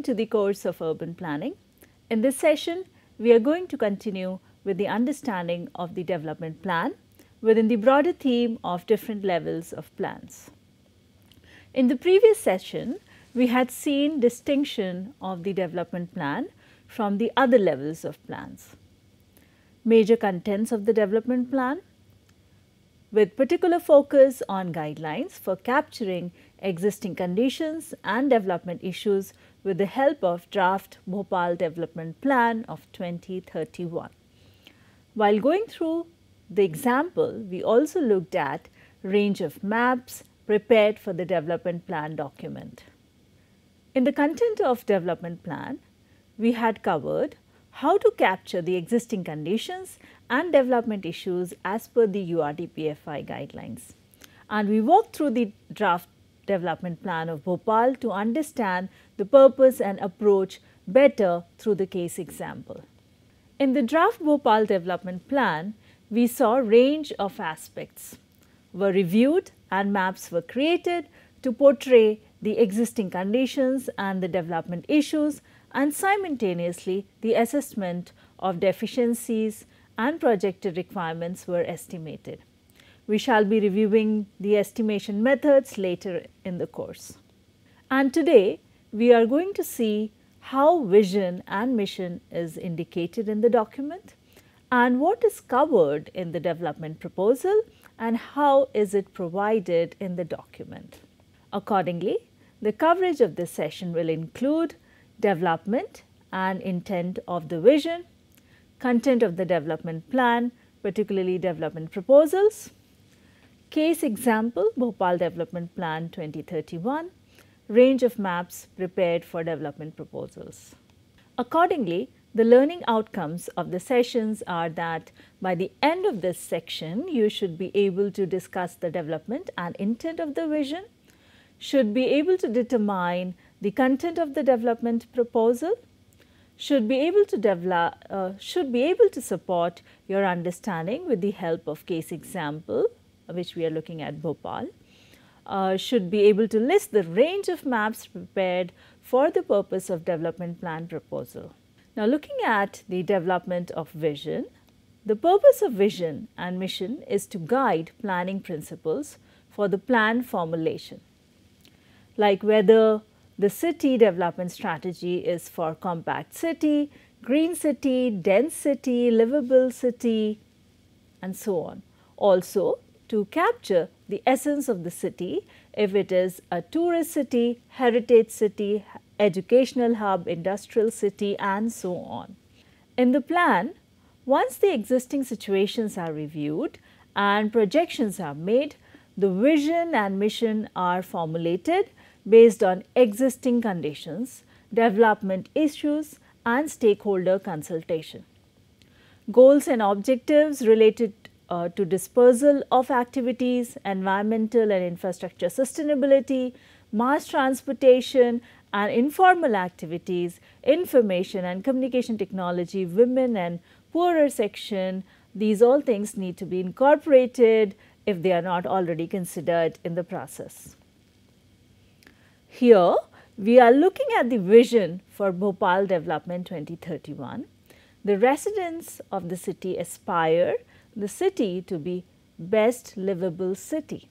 Welcome to the course of urban planning. In this session, we are going to continue with the understanding of the development plan within the broader theme of different levels of plans. In the previous session, we had seen distinction of the development plan from the other levels of plans. Major contents of the development plan with particular focus on guidelines for capturing existing conditions and development issues with the help of draft Bhopal development plan of 2031. While going through the example, we also looked at range of maps prepared for the development plan document. In the content of development plan, we had covered how to capture the existing conditions and development issues as per the URDPFI guidelines. And we walked through the draft Development Plan of Bhopal to understand the purpose and approach better through the case example. In the draft Bhopal Development Plan, we saw range of aspects were reviewed and maps were created to portray the existing conditions and the development issues and simultaneously the assessment of deficiencies and projected requirements were estimated. We shall be reviewing the estimation methods later in the course. And today we are going to see how vision and mission is indicated in the document and what is covered in the development proposal and how is it provided in the document. Accordingly, the coverage of this session will include development and intent of the vision, content of the development plan, particularly development proposals, Case example, Bhopal Development Plan 2031, range of maps prepared for development proposals. Accordingly, the learning outcomes of the sessions are that by the end of this section, you should be able to discuss the development and intent of the vision, should be able to determine the content of the development proposal, should be able to develop, uh, should be able to support your understanding with the help of case example uh, which we are looking at Bhopal, uh, should be able to list the range of maps prepared for the purpose of development plan proposal. Now looking at the development of vision, the purpose of vision and mission is to guide planning principles for the plan formulation, like whether the city development strategy is for compact city, green city, dense city, livable city and so on. Also to capture the essence of the city, if it is a tourist city, heritage city, educational hub, industrial city and so on. In the plan, once the existing situations are reviewed and projections are made, the vision and mission are formulated based on existing conditions, development issues and stakeholder consultation. Goals and objectives related uh, to dispersal of activities, environmental and infrastructure sustainability, mass transportation and informal activities, information and communication technology, women and poorer section, these all things need to be incorporated if they are not already considered in the process. Here we are looking at the vision for Bhopal Development 2031. The residents of the city aspire the city to be best livable city.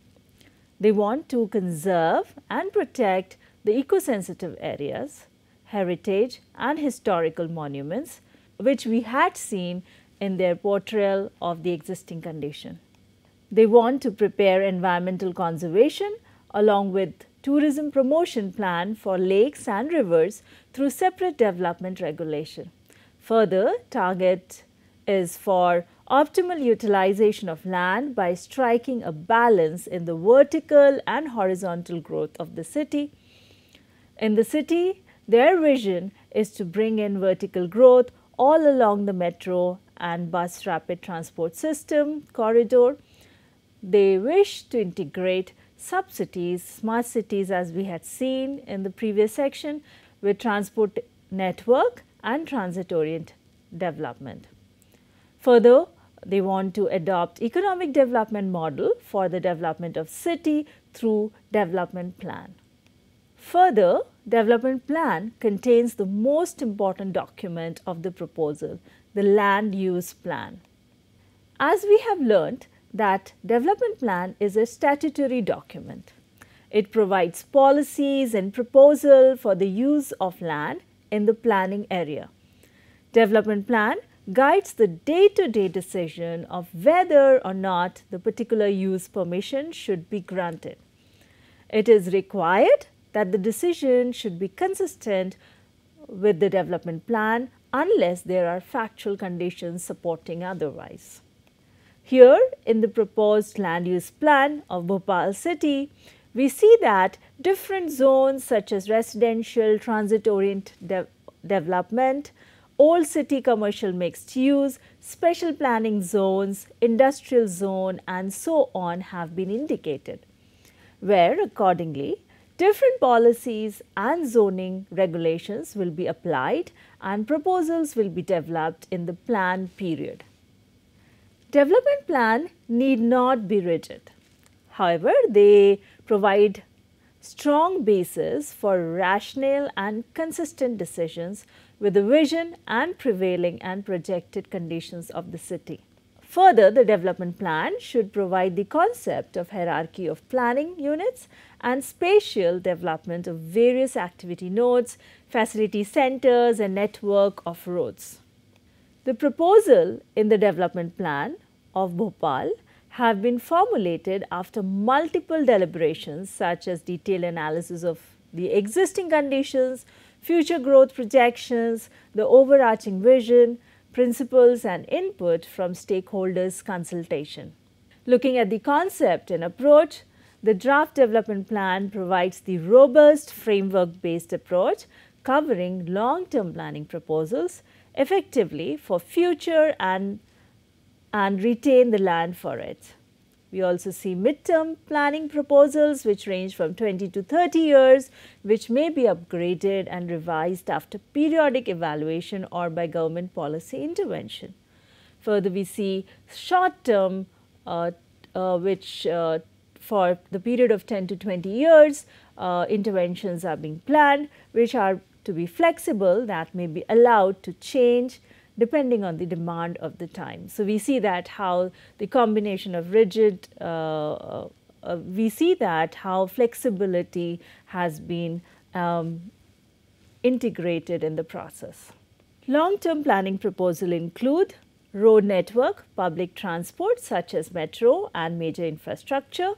They want to conserve and protect the eco-sensitive areas, heritage and historical monuments which we had seen in their portrayal of the existing condition. They want to prepare environmental conservation along with tourism promotion plan for lakes and rivers through separate development regulation. Further target is for optimal utilization of land by striking a balance in the vertical and horizontal growth of the city. In the city, their vision is to bring in vertical growth all along the metro and bus rapid transport system corridor. They wish to integrate sub-cities, smart cities as we had seen in the previous section with transport network and transit oriented development. Further, they want to adopt economic development model for the development of city through development plan. Further, development plan contains the most important document of the proposal, the land use plan. As we have learnt that development plan is a statutory document. It provides policies and proposal for the use of land in the planning area. Development plan guides the day-to-day -day decision of whether or not the particular use permission should be granted. It is required that the decision should be consistent with the development plan unless there are factual conditions supporting otherwise. Here in the proposed land use plan of Bhopal city, we see that different zones such as residential, transit oriented de development, all city commercial mixed use, special planning zones, industrial zone and so on have been indicated, where accordingly different policies and zoning regulations will be applied and proposals will be developed in the plan period. Development plan need not be rigid. However, they provide strong basis for rational and consistent decisions with the vision and prevailing and projected conditions of the city. Further, the development plan should provide the concept of hierarchy of planning units and spatial development of various activity nodes, facility centers and network of roads. The proposal in the development plan of Bhopal have been formulated after multiple deliberations such as detailed analysis of the existing conditions, future growth projections, the overarching vision, principles and input from stakeholders consultation. Looking at the concept and approach, the draft development plan provides the robust framework based approach covering long term planning proposals effectively for future and, and retain the land for it. We also see midterm planning proposals which range from 20 to 30 years which may be upgraded and revised after periodic evaluation or by government policy intervention. Further, we see short term uh, uh, which uh, for the period of 10 to 20 years uh, interventions are being planned which are to be flexible that may be allowed to change depending on the demand of the time. So, we see that how the combination of rigid, uh, uh, uh, we see that how flexibility has been um, integrated in the process. Long-term planning proposal include road network, public transport such as metro and major infrastructure,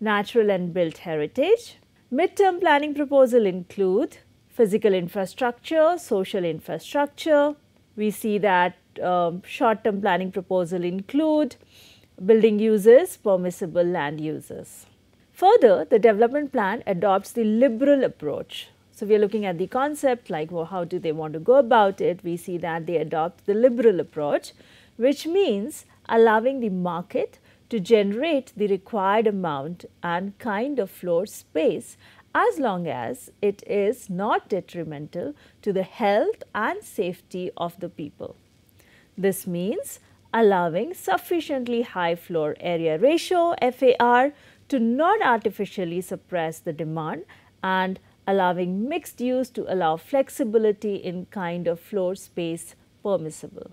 natural and built heritage. Mid-term planning proposal include physical infrastructure, social infrastructure, we see that uh, um, short term planning proposal include building uses, permissible land uses. Further, the development plan adopts the liberal approach. So, we are looking at the concept like well, how do they want to go about it. We see that they adopt the liberal approach, which means allowing the market to generate the required amount and kind of floor space as long as it is not detrimental to the health and safety of the people. This means allowing sufficiently high floor area ratio FAR to not artificially suppress the demand and allowing mixed use to allow flexibility in kind of floor space permissible.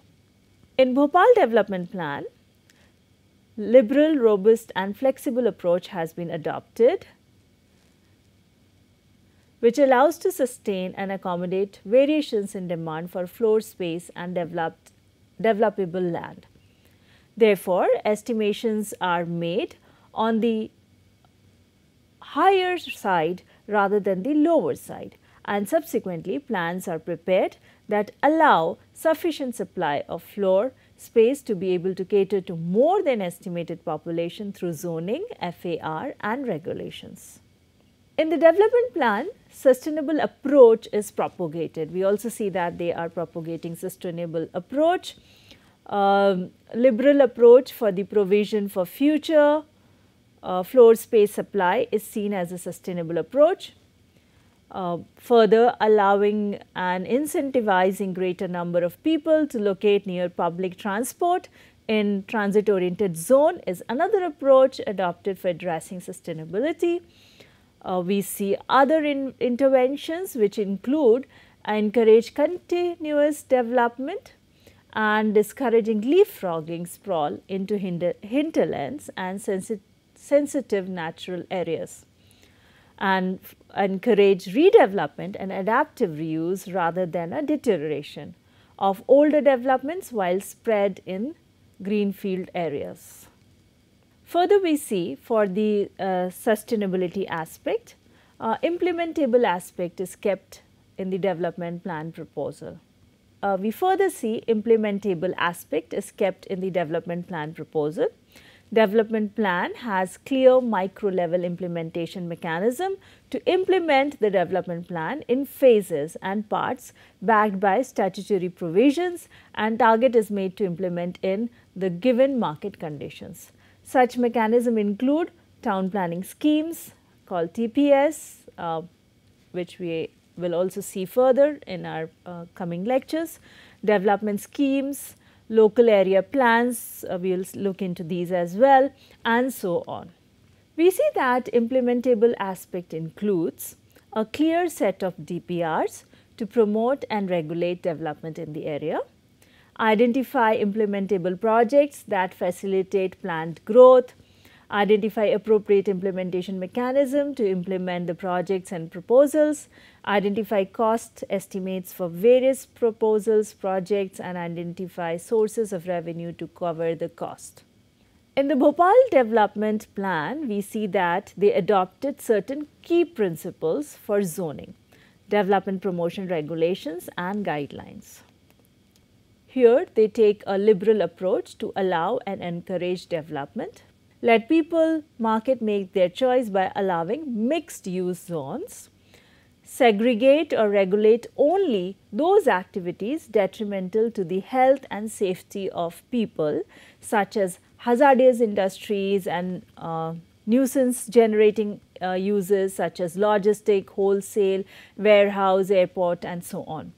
In Bhopal development plan, liberal, robust and flexible approach has been adopted which allows to sustain and accommodate variations in demand for floor space and developed, developable land. Therefore, estimations are made on the higher side rather than the lower side and subsequently plans are prepared that allow sufficient supply of floor space to be able to cater to more than estimated population through zoning, FAR and regulations. In the development plan, sustainable approach is propagated. We also see that they are propagating sustainable approach, um, liberal approach for the provision for future uh, floor space supply is seen as a sustainable approach. Uh, further allowing and incentivizing greater number of people to locate near public transport in transit oriented zone is another approach adopted for addressing sustainability. Uh, we see other in interventions which include encourage continuous development and discouraging leapfrogging sprawl into hinder hinterlands and sensi sensitive natural areas and encourage redevelopment and adaptive reuse rather than a deterioration of older developments while spread in greenfield areas. Further we see for the uh, sustainability aspect, uh, implementable aspect is kept in the development plan proposal. Uh, we further see implementable aspect is kept in the development plan proposal. Development plan has clear micro level implementation mechanism to implement the development plan in phases and parts backed by statutory provisions and target is made to implement in the given market conditions. Such mechanism include town planning schemes called TPS, uh, which we will also see further in our uh, coming lectures, development schemes, local area plans, uh, we will look into these as well and so on. We see that implementable aspect includes a clear set of DPRs to promote and regulate development in the area, identify implementable projects that facilitate plant growth, identify appropriate implementation mechanism to implement the projects and proposals, identify cost estimates for various proposals, projects and identify sources of revenue to cover the cost. In the Bhopal development plan, we see that they adopted certain key principles for zoning, development promotion regulations and guidelines. Here they take a liberal approach to allow and encourage development. Let people market make their choice by allowing mixed use zones. Segregate or regulate only those activities detrimental to the health and safety of people such as hazardous industries and uh, nuisance generating uh, uses such as logistic, wholesale, warehouse, airport and so on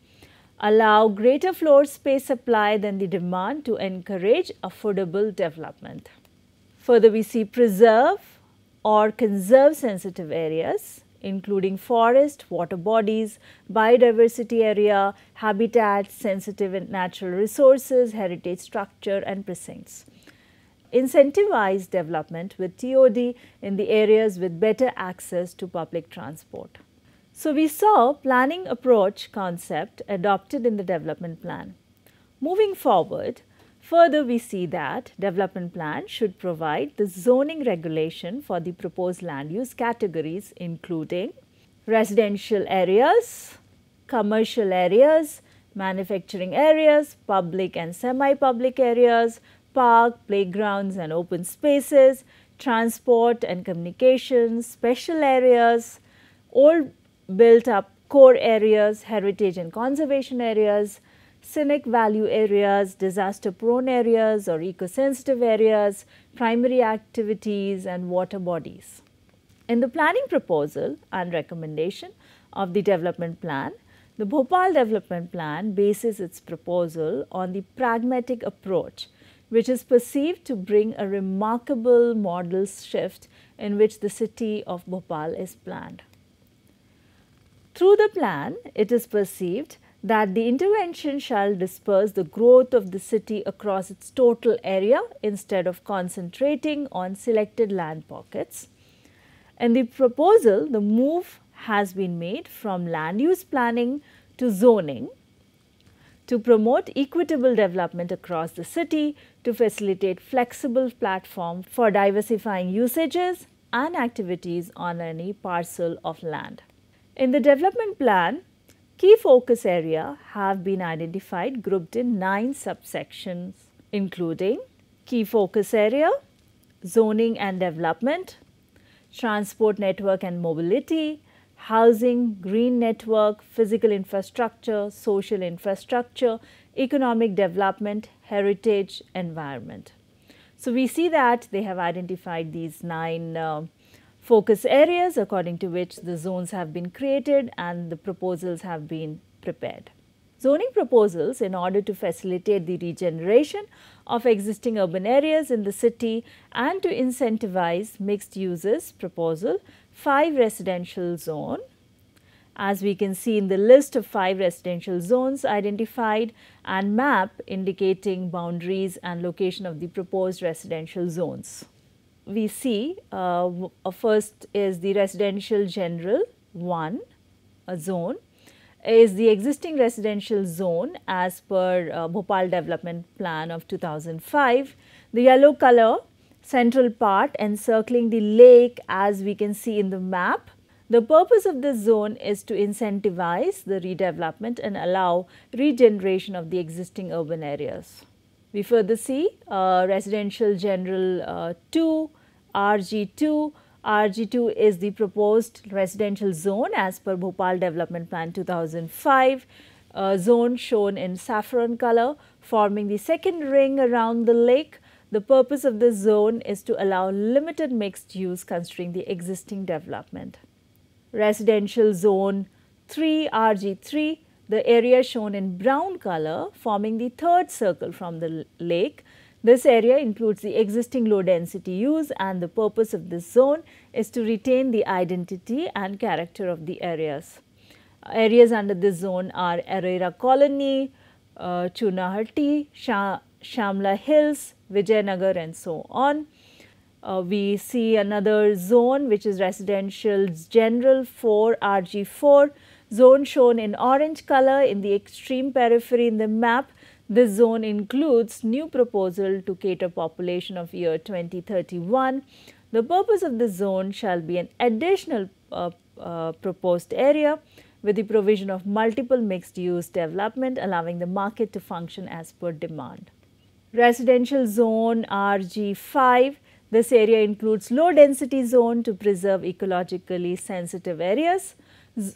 allow greater floor space supply than the demand to encourage affordable development. Further, we see preserve or conserve sensitive areas including forest, water bodies, biodiversity area, habitats, sensitive and natural resources, heritage structure and precincts. Incentivize development with TOD in the areas with better access to public transport. So, we saw planning approach concept adopted in the development plan. Moving forward, further we see that development plan should provide the zoning regulation for the proposed land use categories including residential areas, commercial areas, manufacturing areas, public and semi-public areas, park, playgrounds and open spaces, transport and communications, special areas, old built up core areas, heritage and conservation areas, scenic value areas, disaster prone areas or eco-sensitive areas, primary activities and water bodies. In the planning proposal and recommendation of the development plan, the Bhopal development plan bases its proposal on the pragmatic approach which is perceived to bring a remarkable model shift in which the city of Bhopal is planned. Through the plan, it is perceived that the intervention shall disperse the growth of the city across its total area instead of concentrating on selected land pockets. In the proposal, the move has been made from land use planning to zoning to promote equitable development across the city, to facilitate flexible platform for diversifying usages and activities on any parcel of land. In the development plan, key focus area have been identified grouped in nine subsections including key focus area, zoning and development, transport network and mobility, housing, green network, physical infrastructure, social infrastructure, economic development, heritage, environment. So, we see that they have identified these nine uh, focus areas according to which the zones have been created and the proposals have been prepared. Zoning proposals in order to facilitate the regeneration of existing urban areas in the city and to incentivize mixed uses proposal 5 residential zone. As we can see in the list of 5 residential zones identified and map indicating boundaries and location of the proposed residential zones we see uh, uh, first is the residential general 1 zone is the existing residential zone as per uh, Bhopal development plan of 2005. The yellow color central part encircling the lake as we can see in the map. The purpose of this zone is to incentivize the redevelopment and allow regeneration of the existing urban areas we further see uh, residential general uh, 2, RG2. RG2 is the proposed residential zone as per Bhopal Development Plan 2005, uh, zone shown in saffron color forming the second ring around the lake. The purpose of this zone is to allow limited mixed use considering the existing development. Residential zone 3 RG3 the area shown in brown color forming the third circle from the lake. This area includes the existing low density use and the purpose of this zone is to retain the identity and character of the areas. Areas under this zone are Arera Colony, uh, Chunaharti, Shamla Hills, Vijayanagar and so on. Uh, we see another zone which is residential general 4 RG4 zone shown in orange color in the extreme periphery in the map. This zone includes new proposal to cater population of year 2031. The purpose of the zone shall be an additional uh, uh, proposed area with the provision of multiple mixed use development allowing the market to function as per demand. Residential zone RG5 this area includes low density zone to preserve ecologically sensitive areas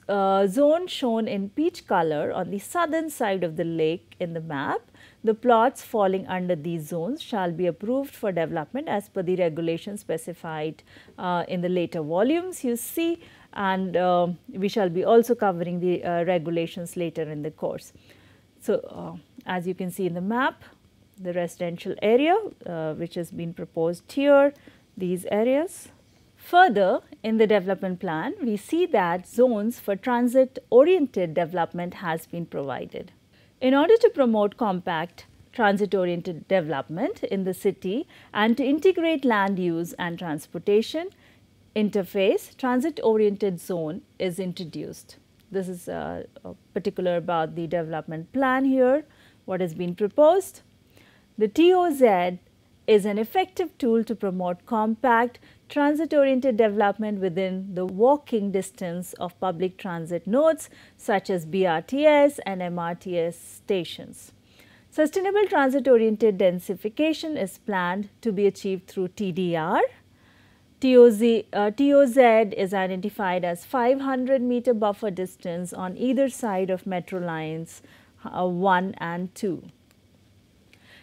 uh, zone shown in peach color on the southern side of the lake in the map. The plots falling under these zones shall be approved for development as per the regulation specified uh, in the later volumes you see and uh, we shall be also covering the uh, regulations later in the course. So, uh, as you can see in the map, the residential area uh, which has been proposed here, these areas Further, in the development plan, we see that zones for transit-oriented development has been provided. In order to promote compact transit-oriented development in the city and to integrate land use and transportation, interface transit-oriented zone is introduced. This is uh, particular about the development plan here, what has been proposed. The TOZ is an effective tool to promote compact, transit-oriented development within the walking distance of public transit nodes such as BRTS and MRTS stations. Sustainable transit-oriented densification is planned to be achieved through TDR. TOZ, uh, TOZ is identified as 500 meter buffer distance on either side of metro lines uh, 1 and 2.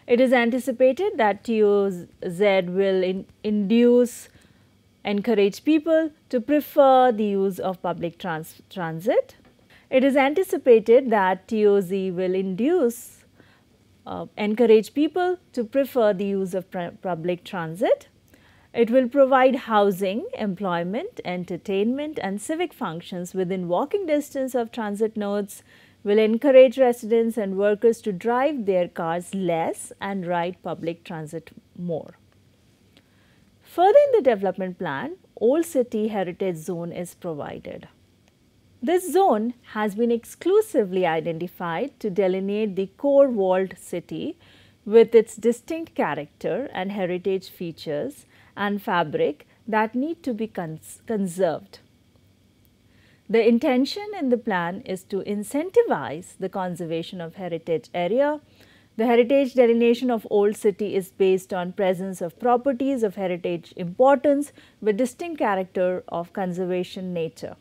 It is anticipated that TOZ will in induce, encourage people to prefer the use of public trans transit. It is anticipated that TOZ will induce, uh, encourage people to prefer the use of public transit. It will provide housing, employment, entertainment and civic functions within walking distance of transit nodes will encourage residents and workers to drive their cars less and ride public transit more. Further in the development plan, Old City Heritage Zone is provided. This zone has been exclusively identified to delineate the core walled city with its distinct character and heritage features and fabric that need to be cons conserved. The intention in the plan is to incentivize the conservation of heritage area. The heritage delineation of Old City is based on presence of properties of heritage importance with distinct character of conservation nature.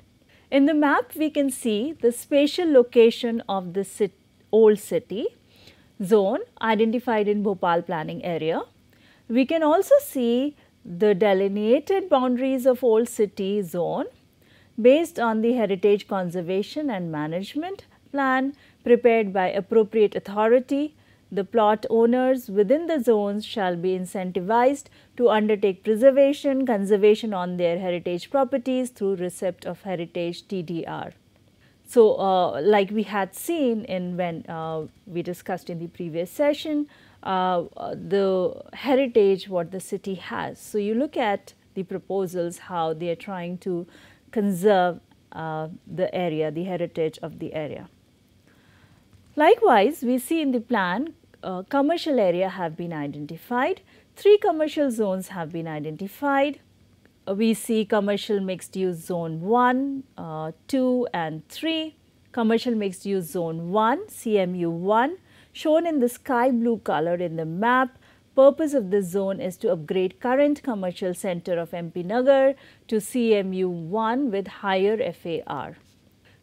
In the map, we can see the spatial location of the sit Old City zone identified in Bhopal planning area. We can also see the delineated boundaries of Old City zone based on the heritage conservation and management plan prepared by appropriate authority, the plot owners within the zones shall be incentivized to undertake preservation, conservation on their heritage properties through receipt of heritage TDR. So, uh, like we had seen in when uh, we discussed in the previous session, uh, uh, the heritage what the city has. So, you look at the proposals how they are trying to conserve uh, the area, the heritage of the area. Likewise, we see in the plan uh, commercial area have been identified, three commercial zones have been identified. Uh, we see commercial mixed use zone 1, uh, 2 and 3, commercial mixed use zone 1, CMU 1 shown in the sky blue color in the map Purpose of this zone is to upgrade current commercial center of MP Nagar to CMU1 with higher FAR.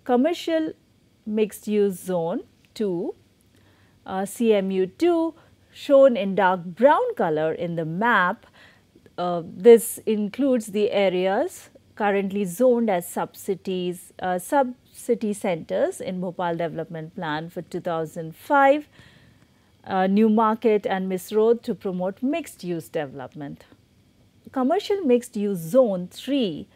Commercial mixed use zone 2, uh, CMU2 shown in dark brown color in the map. Uh, this includes the areas currently zoned as sub-cities, uh, sub-city centers in Bhopal Development Plan for 2005 uh, Newmarket and Miss Road to promote mixed use development. Commercial mixed use zone 3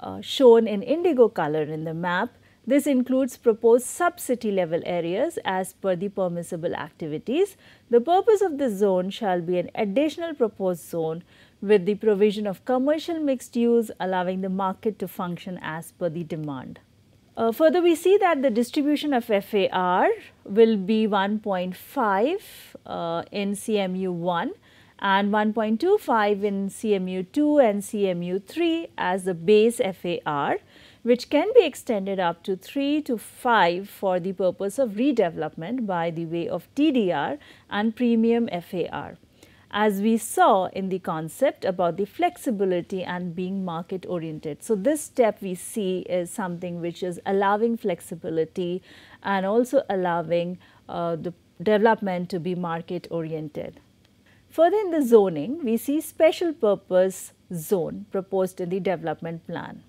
uh, shown in indigo color in the map. This includes proposed sub-city level areas as per the permissible activities. The purpose of this zone shall be an additional proposed zone with the provision of commercial mixed use allowing the market to function as per the demand. Uh, further, we see that the distribution of FAR will be 1.5 uh, in CMU 1 and 1.25 in CMU 2 and CMU 3 as the base FAR which can be extended up to 3 to 5 for the purpose of redevelopment by the way of TDR and premium FAR as we saw in the concept about the flexibility and being market oriented. So, this step we see is something which is allowing flexibility and also allowing uh, the development to be market oriented. Further in the zoning, we see special purpose zone proposed in the development plan.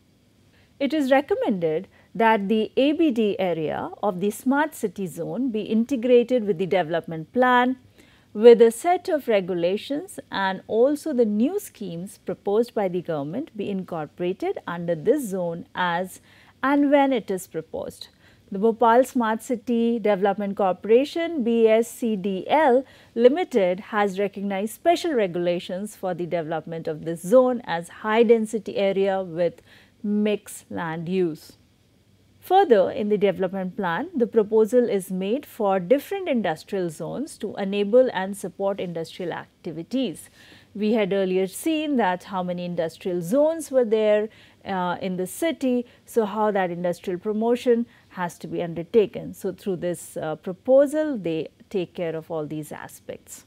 It is recommended that the ABD area of the smart city zone be integrated with the development plan with a set of regulations and also the new schemes proposed by the government be incorporated under this zone as and when it is proposed. The Bhopal Smart City Development Corporation BSCDL Limited has recognized special regulations for the development of this zone as high density area with mixed land use. Further, in the development plan, the proposal is made for different industrial zones to enable and support industrial activities. We had earlier seen that how many industrial zones were there uh, in the city, so how that industrial promotion has to be undertaken. So, through this uh, proposal, they take care of all these aspects.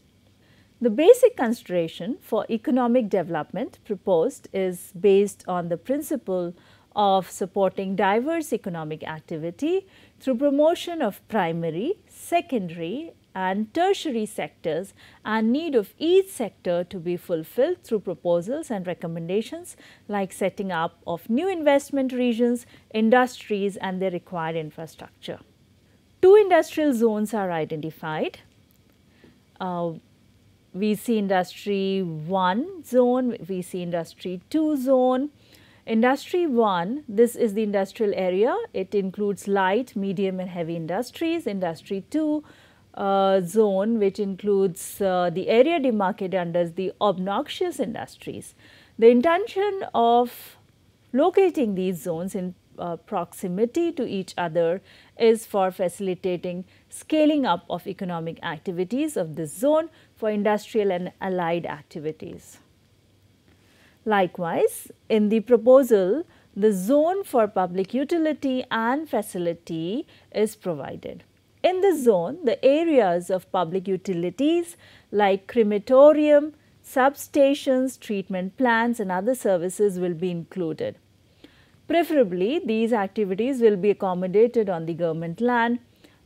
The basic consideration for economic development proposed is based on the principle of supporting diverse economic activity through promotion of primary, secondary and tertiary sectors and need of each sector to be fulfilled through proposals and recommendations like setting up of new investment regions, industries and their required infrastructure. Two industrial zones are identified. Uh, we see industry 1 zone, we see industry 2 zone, Industry 1, this is the industrial area. It includes light, medium and heavy industries. Industry 2 uh, zone which includes uh, the area demarcated under the obnoxious industries. The intention of locating these zones in uh, proximity to each other is for facilitating scaling up of economic activities of this zone for industrial and allied activities. Likewise, in the proposal, the zone for public utility and facility is provided. In the zone, the areas of public utilities like crematorium, substations, treatment plants and other services will be included. Preferably, these activities will be accommodated on the government land.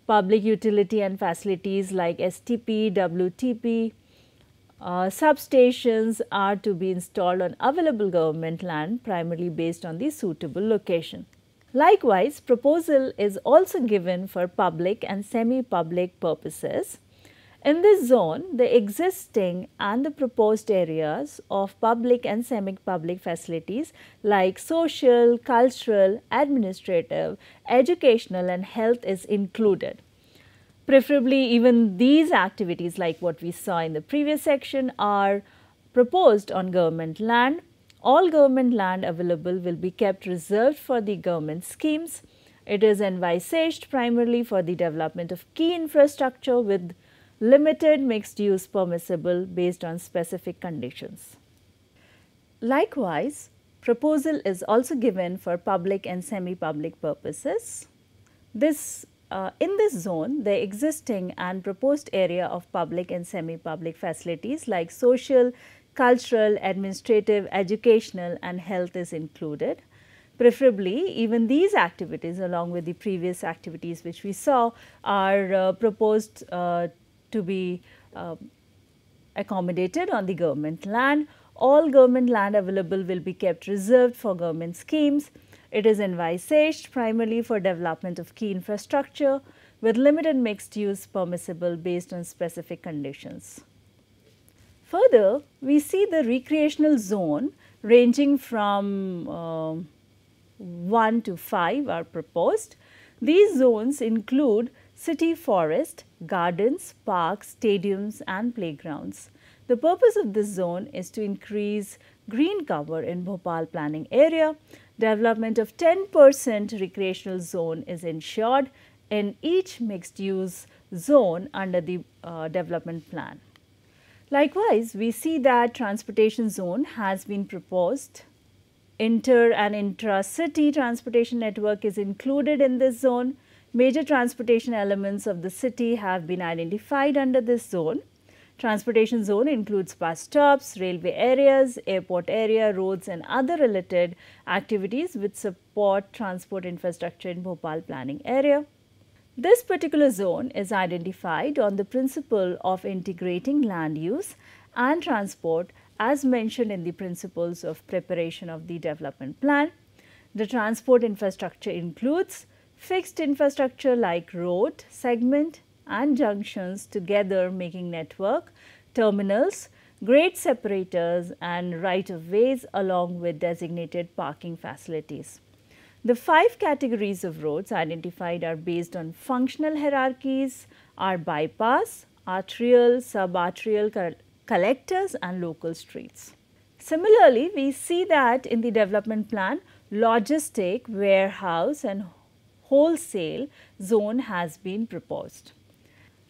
Public utility and facilities like STP, WTP, uh, substations are to be installed on available government land primarily based on the suitable location. Likewise, proposal is also given for public and semi-public purposes. In this zone, the existing and the proposed areas of public and semi-public facilities like social, cultural, administrative, educational and health is included. Preferably even these activities like what we saw in the previous section are proposed on government land. All government land available will be kept reserved for the government schemes. It is envisaged primarily for the development of key infrastructure with limited mixed use permissible based on specific conditions. Likewise, proposal is also given for public and semi-public purposes. This uh, in this zone, the existing and proposed area of public and semi-public facilities like social, cultural, administrative, educational and health is included. Preferably, even these activities along with the previous activities which we saw are uh, proposed uh, to be um, accommodated on the government land. All government land available will be kept reserved for government schemes it is envisaged primarily for development of key infrastructure with limited mixed use permissible based on specific conditions. Further, we see the recreational zone ranging from uh, 1 to 5 are proposed. These zones include city forest, gardens, parks, stadiums and playgrounds. The purpose of this zone is to increase green cover in Bhopal planning area. Development of 10% recreational zone is ensured in each mixed use zone under the uh, development plan. Likewise, we see that transportation zone has been proposed. Inter and intra-city transportation network is included in this zone. Major transportation elements of the city have been identified under this zone. Transportation zone includes bus stops, railway areas, airport area, roads and other related activities which support transport infrastructure in Bhopal planning area. This particular zone is identified on the principle of integrating land use and transport as mentioned in the principles of preparation of the development plan. The transport infrastructure includes fixed infrastructure like road segment, and junctions together making network, terminals, grade separators and right-of-ways along with designated parking facilities. The five categories of roads identified are based on functional hierarchies, are bypass, arterial, subarterial collectors and local streets. Similarly, we see that in the development plan, logistic, warehouse and wholesale zone has been proposed.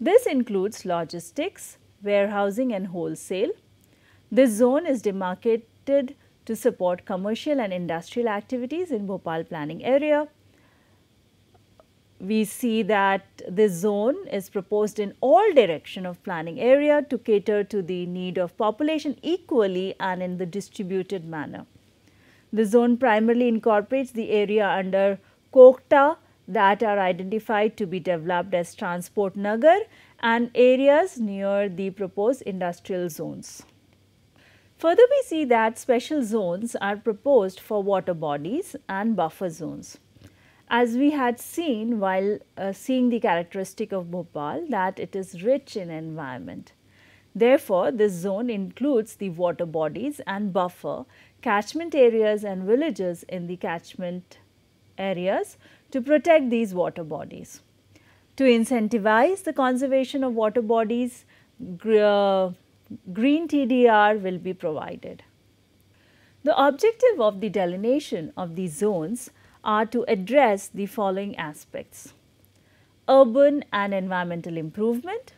This includes logistics, warehousing and wholesale. This zone is demarcated to support commercial and industrial activities in Bhopal planning area. We see that this zone is proposed in all direction of planning area to cater to the need of population equally and in the distributed manner. The zone primarily incorporates the area under Kokta that are identified to be developed as transport nagar and areas near the proposed industrial zones. Further, we see that special zones are proposed for water bodies and buffer zones. As we had seen while uh, seeing the characteristic of Bhopal that it is rich in environment. Therefore, this zone includes the water bodies and buffer, catchment areas and villages in the catchment areas to protect these water bodies. To incentivize the conservation of water bodies, uh, green TDR will be provided. The objective of the delineation of these zones are to address the following aspects. Urban and environmental improvement,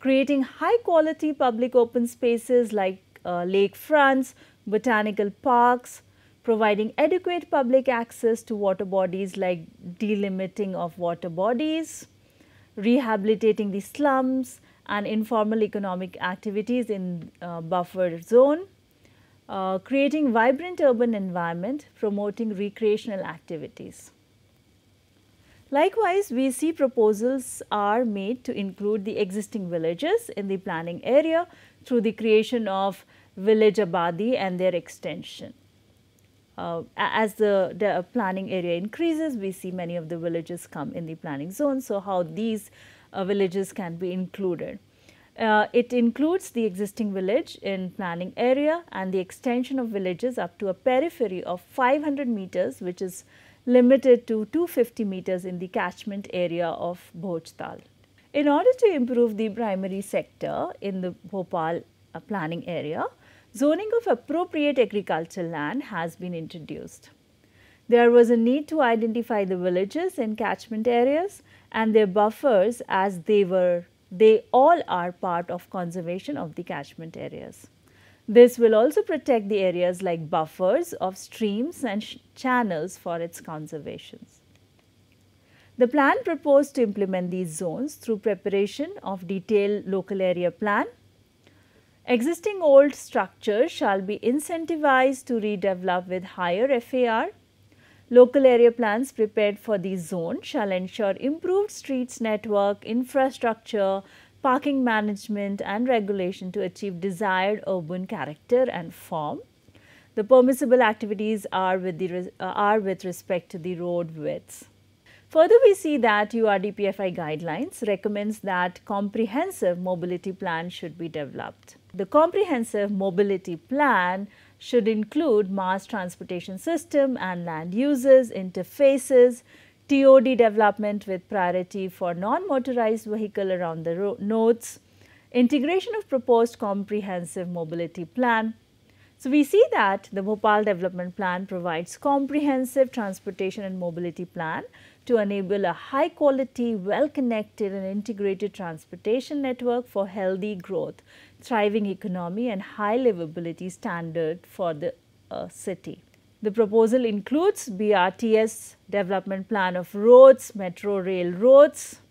creating high quality public open spaces like uh, lake fronts, botanical parks, providing adequate public access to water bodies like delimiting of water bodies, rehabilitating the slums and informal economic activities in uh, buffer zone, uh, creating vibrant urban environment, promoting recreational activities. Likewise, we see proposals are made to include the existing villages in the planning area through the creation of village abadi and their extension. Uh, as the, the, planning area increases, we see many of the villages come in the planning zone. So, how these uh, villages can be included. Uh, it includes the existing village in planning area and the extension of villages up to a periphery of 500 meters which is limited to 250 meters in the catchment area of Bhojtal. In order to improve the primary sector in the Bhopal uh, planning area, zoning of appropriate agricultural land has been introduced. There was a need to identify the villages and catchment areas and their buffers as they were, they all are part of conservation of the catchment areas. This will also protect the areas like buffers of streams and channels for its conservations. The plan proposed to implement these zones through preparation of detailed local area plan Existing old structures shall be incentivized to redevelop with higher FAR. Local area plans prepared for the zone shall ensure improved streets network, infrastructure, parking management and regulation to achieve desired urban character and form. The permissible activities are with, the, uh, are with respect to the road widths. Further, we see that URDPFI guidelines recommends that comprehensive mobility plan should be developed. The comprehensive mobility plan should include mass transportation system and land uses, interfaces, TOD development with priority for non-motorized vehicle around the nodes, integration of proposed comprehensive mobility plan so, we see that the Bhopal development plan provides comprehensive transportation and mobility plan to enable a high quality, well connected and integrated transportation network for healthy growth, thriving economy and high livability standard for the uh, city. The proposal includes BRTS development plan of roads, metro rail roads,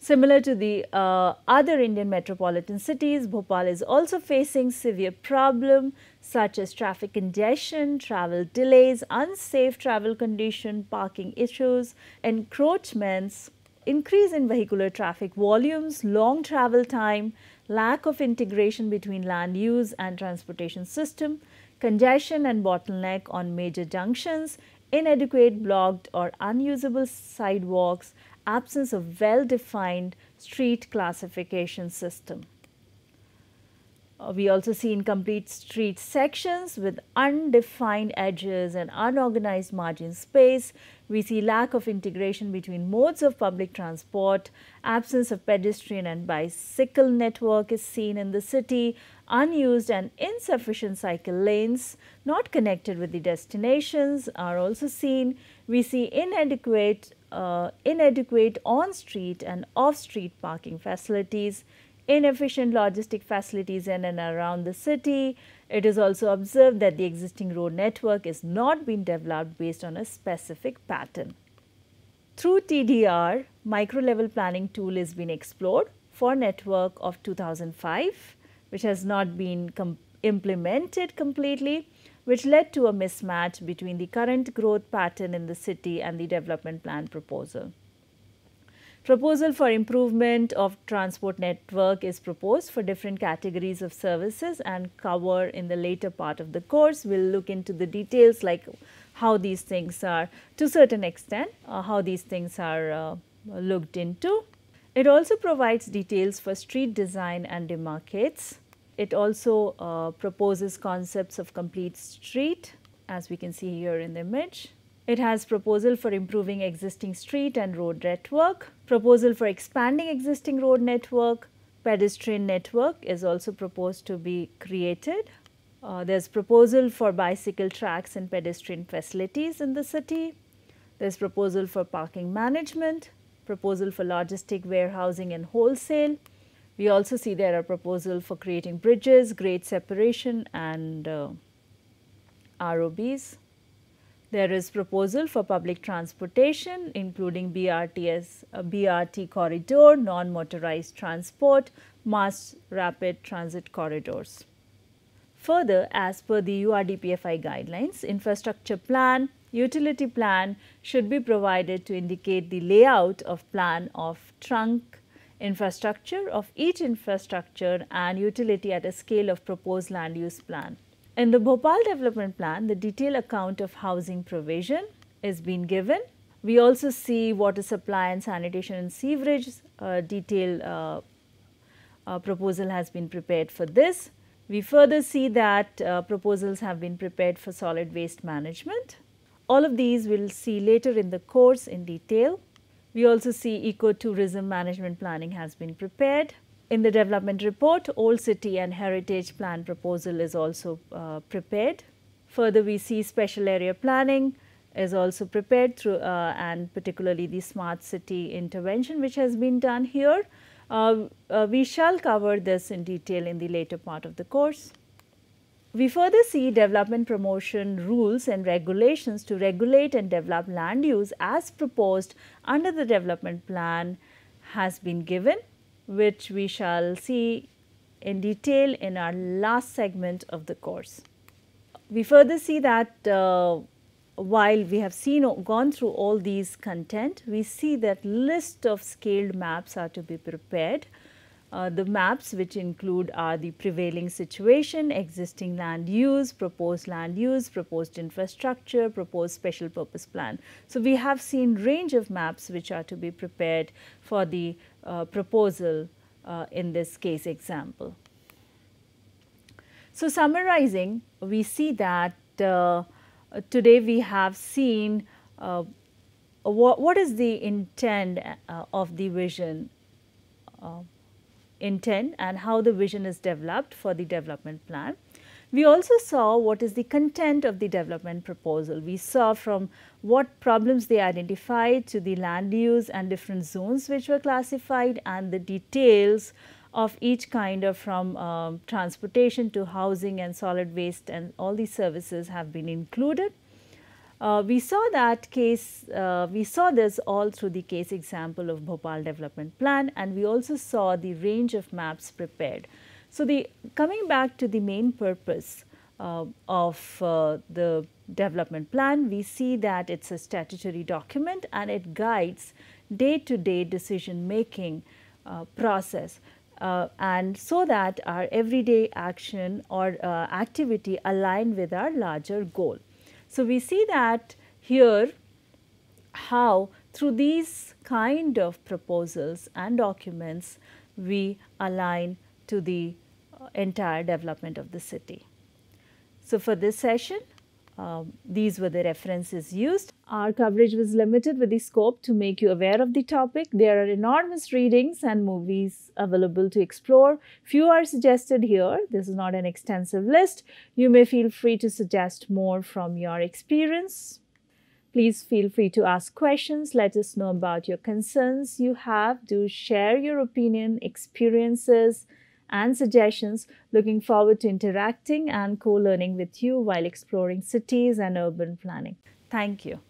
Similar to the uh, other Indian metropolitan cities, Bhopal is also facing severe problem such as traffic congestion, travel delays, unsafe travel condition, parking issues, encroachments, increase in vehicular traffic volumes, long travel time, lack of integration between land use and transportation system, congestion and bottleneck on major junctions, inadequate blocked or unusable sidewalks, absence of well-defined street classification system. Uh, we also see incomplete street sections with undefined edges and unorganized margin space. We see lack of integration between modes of public transport, absence of pedestrian and bicycle network is seen in the city, unused and insufficient cycle lanes not connected with the destinations are also seen. We see inadequate uh, inadequate on-street and off-street parking facilities, inefficient logistic facilities in and around the city. It is also observed that the existing road network is not being developed based on a specific pattern. Through TDR, micro-level planning tool is being explored for network of 2005, which has not been com implemented completely which led to a mismatch between the current growth pattern in the city and the development plan proposal. Proposal for improvement of transport network is proposed for different categories of services and cover in the later part of the course. We will look into the details like how these things are to certain extent, uh, how these things are uh, looked into. It also provides details for street design and demarcates. It also uh, proposes concepts of complete street as we can see here in the image. It has proposal for improving existing street and road network, proposal for expanding existing road network, pedestrian network is also proposed to be created. Uh, there is proposal for bicycle tracks and pedestrian facilities in the city. There is proposal for parking management, proposal for logistic warehousing and wholesale, we also see there are proposals for creating bridges, grade separation and uh, ROBs. There is proposal for public transportation including BRTS, uh, BRT corridor, non-motorized transport, mass rapid transit corridors. Further, as per the URDPFI guidelines, infrastructure plan, utility plan should be provided to indicate the layout of plan of trunk infrastructure of each infrastructure and utility at a scale of proposed land use plan. In the Bhopal development plan, the detailed account of housing provision is being given. We also see water supply and sanitation and sewerage uh, detailed uh, uh, proposal has been prepared for this. We further see that uh, proposals have been prepared for solid waste management. All of these we will see later in the course in detail. We also see ecotourism management planning has been prepared. In the development report, Old City and Heritage Plan proposal is also uh, prepared. Further, we see special area planning is also prepared through uh, and particularly the smart city intervention which has been done here. Uh, uh we shall cover this in detail in the later part of the course. We further see development promotion rules and regulations to regulate and develop land use as proposed under the development plan has been given which we shall see in detail in our last segment of the course. We further see that uh, while we have seen gone through all these content, we see that list of scaled maps are to be prepared uh, the maps which include are the prevailing situation, existing land use, proposed land use, proposed infrastructure, proposed special purpose plan. So, we have seen range of maps which are to be prepared for the uh, proposal uh, in this case example. So, summarizing we see that uh, today we have seen uh, what, what is the intent uh, of the vision intent and how the vision is developed for the development plan. We also saw what is the content of the development proposal. We saw from what problems they identified to the land use and different zones which were classified and the details of each kind of from um, transportation to housing and solid waste and all these services have been included. Uh, we saw that case, uh, we saw this all through the case example of Bhopal development plan and we also saw the range of maps prepared. So, the coming back to the main purpose uh, of uh, the development plan, we see that it is a statutory document and it guides day to day decision making uh, process. Uh, and so that our everyday action or uh, activity align with our larger goal. So, we see that here how through these kind of proposals and documents we align to the uh, entire development of the city. So, for this session um, these were the references used. Our coverage was limited with the scope to make you aware of the topic. There are enormous readings and movies available to explore. Few are suggested here. This is not an extensive list. You may feel free to suggest more from your experience. Please feel free to ask questions. Let us know about your concerns you have. Do share your opinion, experiences, and suggestions. Looking forward to interacting and co-learning with you while exploring cities and urban planning. Thank you.